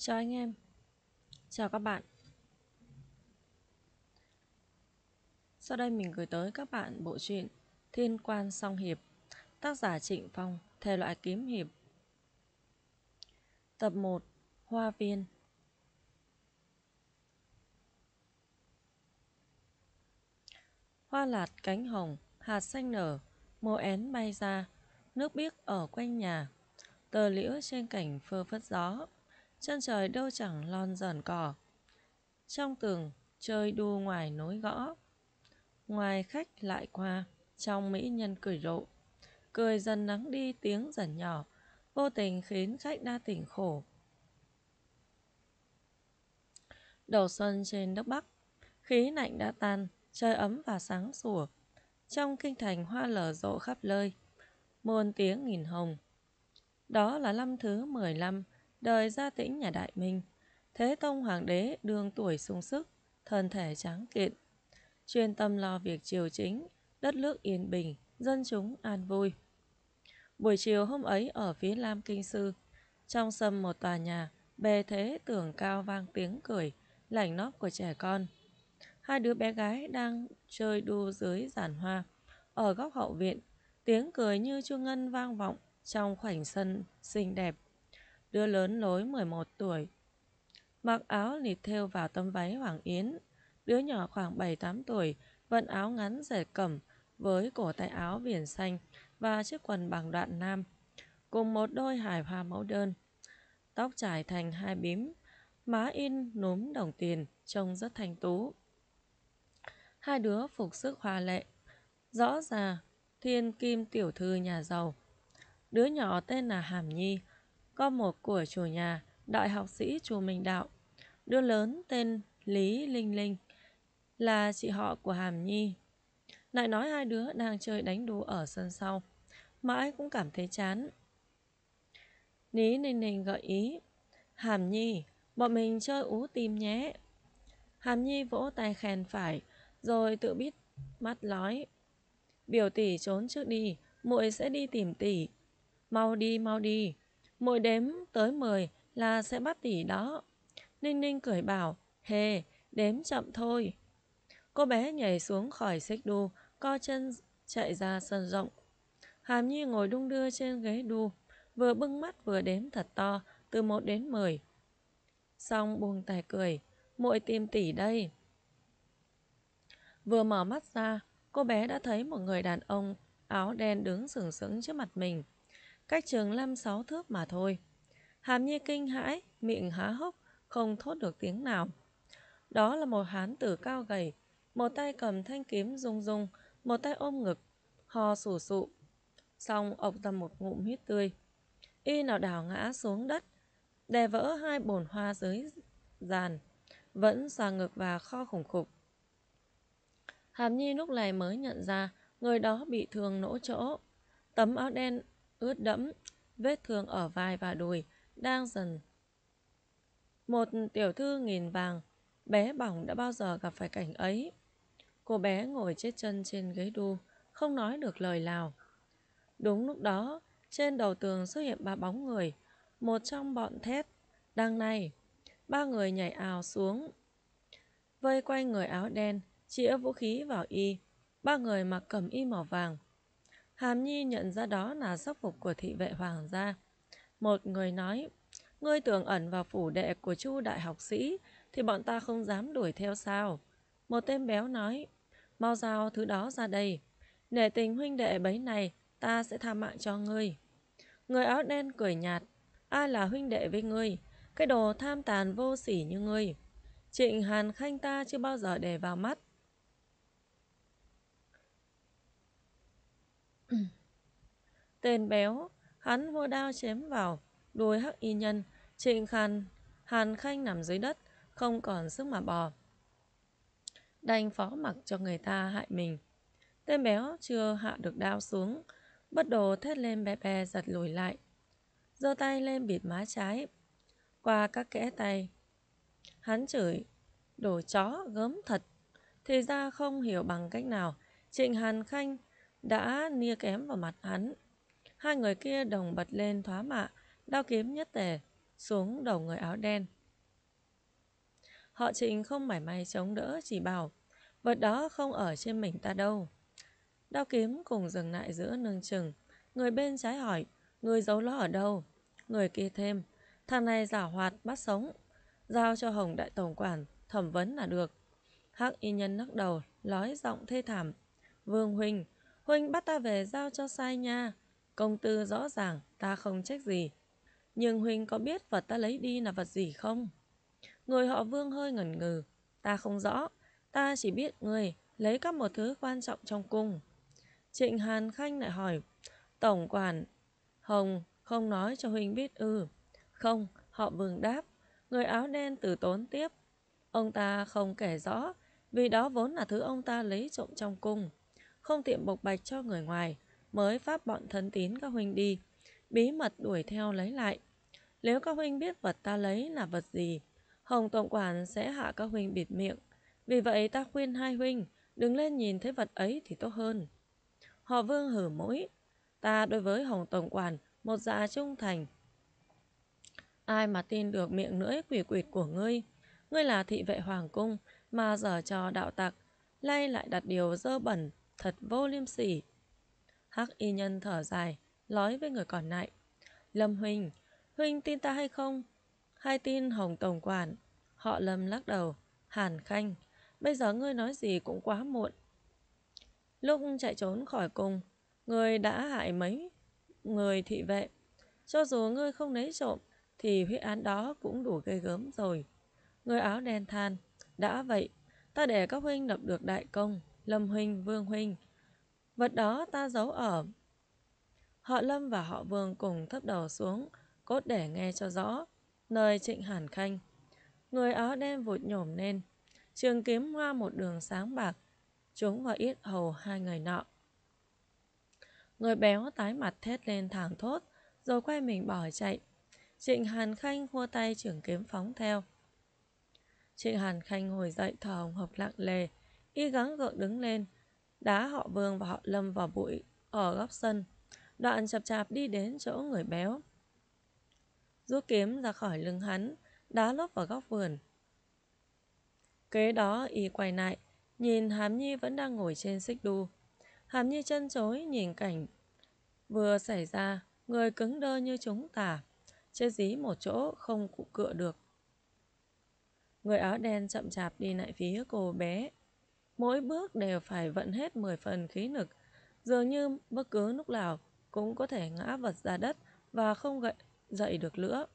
Chào anh em Chào các bạn Sau đây mình gửi tới các bạn bộ truyện Thiên quan song hiệp Tác giả Trịnh Phong Thể loại kiếm hiệp Tập 1 Hoa viên Hoa lạt cánh hồng Hạt xanh nở Mùa én bay ra Nước biếc ở quanh nhà Tờ liễu trên cảnh phơ phất gió chân trời đâu chẳng lon giòn cỏ. Trong tường, chơi đu ngoài nối gõ. Ngoài khách lại qua, trong mỹ nhân cười rộ. Cười dần nắng đi tiếng dần nhỏ, vô tình khiến khách đa tỉnh khổ. Đầu xuân trên đất Bắc, khí lạnh đã tan, trời ấm và sáng sủa. Trong kinh thành hoa lở rộ khắp nơi, muôn tiếng nghìn hồng. Đó là năm thứ 15 Đời gia tĩnh nhà Đại Minh, Thế Tông Hoàng đế đương tuổi sung sức, thân thể tráng kiện. Chuyên tâm lo việc triều chính, đất nước yên bình, dân chúng an vui. Buổi chiều hôm ấy ở phía Lam Kinh Sư, trong sâm một tòa nhà, bề thế tường cao vang tiếng cười, lảnh nóp của trẻ con. Hai đứa bé gái đang chơi đu dưới giàn hoa, ở góc hậu viện, tiếng cười như chuông ngân vang vọng trong khoảnh sân xinh đẹp đứa lớn lối 11 tuổi. Mặc áo nịt theo vào tấm váy Hoàng Yến, đứa nhỏ khoảng 7-8 tuổi, vận áo ngắn rẻ cẩm với cổ tay áo viền xanh và chiếc quần bằng đoạn nam, cùng một đôi hài hoa mẫu đơn. Tóc trải thành hai bím, má in núm đồng tiền, trông rất thanh tú. Hai đứa phục sức hoa lệ, rõ ràng thiên kim tiểu thư nhà giàu. Đứa nhỏ tên là Hàm Nhi, con một của chủ nhà, đại học sĩ chùa Minh Đạo. Đứa lớn tên Lý Linh Linh là chị họ của Hàm Nhi. Lại nói hai đứa đang chơi đánh đu ở sân sau, mãi cũng cảm thấy chán. Lý Linh Linh gợi ý, Hàm Nhi, bọn mình chơi ú tìm nhé. Hàm Nhi vỗ tay khen phải, rồi tự biết mắt lói. Biểu tỷ trốn trước đi, muội sẽ đi tìm tỷ. Mau đi, mau đi, Mỗi đếm tới 10 là sẽ bắt tỷ đó. Ninh Ninh cười bảo, hề, đếm chậm thôi. Cô bé nhảy xuống khỏi xích đu, co chân chạy ra sân rộng. Hàm Nhi ngồi đung đưa trên ghế đu, vừa bưng mắt vừa đếm thật to, từ 1 đến 10. Xong buông tay cười, muội tìm tỷ đây. Vừa mở mắt ra, cô bé đã thấy một người đàn ông áo đen đứng sừng sững trước mặt mình cách chừng năm sáu thước mà thôi. Hàm Nhi kinh hãi, miệng há hốc, không thốt được tiếng nào. Đó là một hán tử cao gầy, một tay cầm thanh kiếm rung rung, một tay ôm ngực, ho sù sụ. Xong ộc ra một ngụm huyết tươi. Y nào đảo ngã xuống đất, đè vỡ hai bồn hoa dưới giàn, vẫn xà ngực và kho khủng khục. Hàm Nhi lúc này mới nhận ra người đó bị thương nỗ chỗ. Tấm áo đen ướt đẫm, vết thương ở vai và đùi đang dần. Một tiểu thư nghìn vàng, bé bỏng đã bao giờ gặp phải cảnh ấy. Cô bé ngồi chết chân trên ghế đu, không nói được lời nào. Đúng lúc đó, trên đầu tường xuất hiện ba bóng người, một trong bọn thét, đang này. Ba người nhảy ào xuống, vây quanh người áo đen, chĩa vũ khí vào y. Ba người mặc cẩm y màu vàng, Hàm Nhi nhận ra đó là sắc phục của thị vệ hoàng gia. Một người nói, ngươi tưởng ẩn vào phủ đệ của chu đại học sĩ thì bọn ta không dám đuổi theo sao. Một tên béo nói, mau giao thứ đó ra đây. Nể tình huynh đệ bấy này, ta sẽ tha mạng cho ngươi. Người áo đen cười nhạt, ai là huynh đệ với ngươi, cái đồ tham tàn vô sỉ như ngươi. Trịnh Hàn Khanh ta chưa bao giờ để vào mắt, Tên béo, hắn vô đao chém vào, đuôi hắc y nhân, trịnh khàn, hàn khanh nằm dưới đất, không còn sức mà bò. Đành phó mặc cho người ta hại mình. Tên béo chưa hạ được đao xuống, bất đồ thét lên bè bè giật lùi lại. giơ tay lên bịt má trái, qua các kẽ tay. Hắn chửi, đồ chó gớm thật, thì ra không hiểu bằng cách nào Trịnh Hàn Khanh đã nia kém vào mặt hắn. Hai người kia đồng bật lên thoá mạ, đao kiếm nhất tề xuống đầu người áo đen. Họ Trịnh không mảy may chống đỡ chỉ bảo, vật đó không ở trên mình ta đâu. Đao kiếm cùng dừng lại giữa nương chừng, người bên trái hỏi, người giấu nó ở đâu? Người kia thêm, thằng này giả hoạt bắt sống, giao cho Hồng Đại Tổng Quản, thẩm vấn là được. Hắc y nhân nắc đầu, lói giọng thê thảm, Vương Huynh, Huynh bắt ta về giao cho sai nha. Công tư rõ ràng, ta không trách gì. Nhưng Huynh có biết vật ta lấy đi là vật gì không? Người họ vương hơi ngẩn ngừ. Ta không rõ, ta chỉ biết người lấy các một thứ quan trọng trong cung. Trịnh Hàn Khanh lại hỏi, Tổng quản, Hồng không nói cho Huynh biết ư. Ừ. Không, họ vương đáp, người áo đen tử tốn tiếp. Ông ta không kể rõ, vì đó vốn là thứ ông ta lấy trộm trong cung không tiện bộc bạch cho người ngoài, mới pháp bọn thân tín các huynh đi, bí mật đuổi theo lấy lại. Nếu các huynh biết vật ta lấy là vật gì, Hồng Tổng Quản sẽ hạ các huynh bịt miệng. Vì vậy ta khuyên hai huynh, đừng lên nhìn thấy vật ấy thì tốt hơn. Họ vương hử mũi, ta đối với Hồng Tổng Quản một dạ trung thành. Ai mà tin được miệng lưỡi quỷ quỷ của ngươi, ngươi là thị vệ hoàng cung mà giờ cho đạo tặc, lay lại đặt điều dơ bẩn thật vô liêm sỉ. Hắc y nhân thở dài, nói với người còn lại. Lâm Huynh, Huynh tin ta hay không? Hay tin Hồng Tổng Quản? Họ Lâm lắc đầu, Hàn Khanh, bây giờ ngươi nói gì cũng quá muộn. Lúc chạy trốn khỏi cùng, ngươi đã hại mấy người thị vệ. Cho dù ngươi không lấy trộm, thì huyết án đó cũng đủ gây gớm rồi. Người áo đen than, đã vậy, ta để các huynh lập được đại công, Lâm Huynh, Vương Huynh. Vật đó ta giấu ở. Họ Lâm và họ Vương cùng thấp đầu xuống, cốt để nghe cho rõ, nơi trịnh hàn khanh. Người áo đen vụt nhổm lên, trường kiếm hoa một đường sáng bạc, trúng vào ít hầu hai người nọ. Người béo tái mặt thét lên thẳng thốt, rồi quay mình bỏ chạy. Trịnh Hàn Khanh khua tay trưởng kiếm phóng theo. Trịnh Hàn Khanh ngồi dậy thở hồng hộc lặng lề, Y gắng gượng đứng lên, đá họ Vương và họ Lâm vào bụi ở góc sân. Đoạn chập chạp đi đến chỗ người béo. Rút kiếm ra khỏi lưng hắn, đá lốp vào góc vườn. Kế đó y quay lại, nhìn Hàm Nhi vẫn đang ngồi trên xích đu. Hàm Nhi chân chối nhìn cảnh vừa xảy ra, người cứng đơ như chúng tả, chết dí một chỗ không cụ cựa được. Người áo đen chậm chạp đi lại phía cô bé, mỗi bước đều phải vận hết 10 phần khí lực, dường như bất cứ lúc nào cũng có thể ngã vật ra đất và không gậy dậy được nữa.